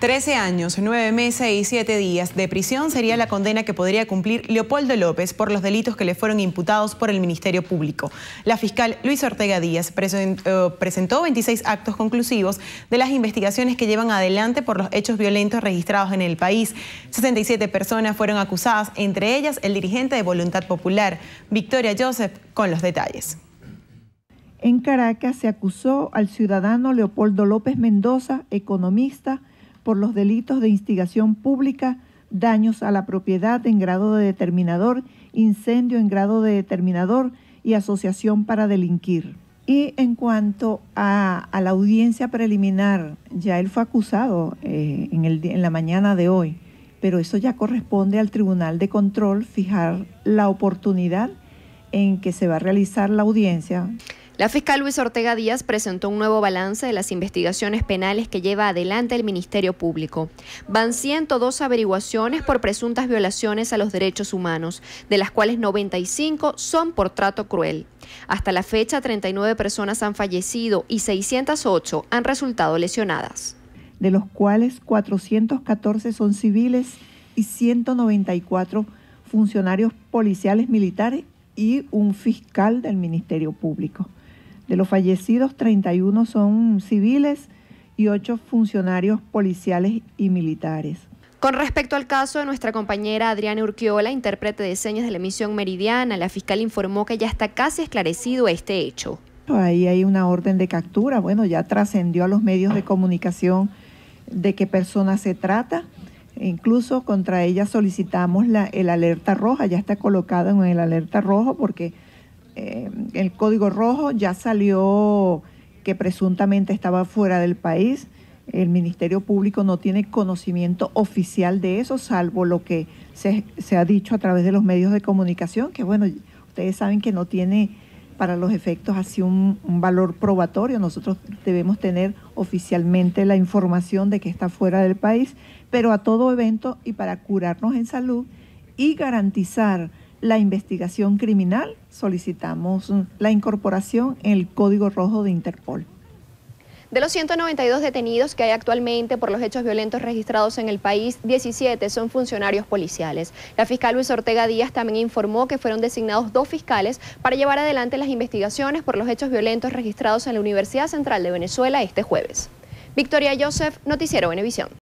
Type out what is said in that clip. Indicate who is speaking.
Speaker 1: 13 años, nueve meses y siete días de prisión sería la condena que podría cumplir Leopoldo López por los delitos que le fueron imputados por el Ministerio Público. La fiscal Luis Ortega Díaz eh, presentó 26 actos conclusivos de las investigaciones que llevan adelante por los hechos violentos registrados en el país. 67 personas fueron acusadas, entre ellas el dirigente de Voluntad Popular, Victoria Joseph, con los detalles.
Speaker 2: En Caracas se acusó al ciudadano Leopoldo López Mendoza, economista, por los delitos de instigación pública, daños a la propiedad en grado de determinador, incendio en grado de determinador y asociación para delinquir. Y en cuanto a, la audiencia preliminar, ya él fue acusado eh, en la mañana de hoy, pero eso ya corresponde al Tribunal de Control fijar la oportunidad en que se va a realizar la audiencia. La
Speaker 3: fiscal Luis Ortega Díaz presentó un nuevo balance de las investigaciones penales que lleva adelante el Ministerio Público. Van 102 averiguaciones por presuntas violaciones a los derechos humanos, de las cuales 95 son por trato cruel. Hasta la fecha, 39 personas han fallecido y 608 han resultado lesionadas.
Speaker 2: De los cuales 414 son civiles y 194 funcionarios policiales militares y un fiscal del Ministerio Público. De los fallecidos, 31 son civiles y 8 funcionarios policiales y militares.
Speaker 3: Con respecto al caso de nuestra compañera Adriana Urquiola, intérprete de señas de la emisión meridiana, la fiscal informó que ya está casi esclarecido este hecho.
Speaker 2: Ahí hay una orden de captura, bueno, ya trascendió a los medios de comunicación de qué persona se trata. E incluso contra ella solicitamos la, el alerta roja, ya está colocado en el alerta rojo porque eh, el código rojo ya salió que presuntamente estaba fuera del país. El Ministerio Público no tiene conocimiento oficial de eso, salvo lo que se, ha dicho a través de los medios de comunicación, que bueno, ustedes saben que no tiene para los efectos así un, valor probatorio. Nosotros debemos tener oficialmente la información de que está fuera del país, pero a todo evento y para curarnos en salud y garantizar la investigación criminal, solicitamos la incorporación en el Código Rojo de Interpol.
Speaker 3: De los 192 detenidos que hay actualmente por los hechos violentos registrados en el país, 17 son funcionarios policiales. La fiscal Luis Ortega Díaz también informó que fueron designados dos fiscales para llevar adelante las investigaciones por los hechos violentos registrados en la Universidad Central de Venezuela este jueves. Victoria Joseph, Noticiero Venevisión.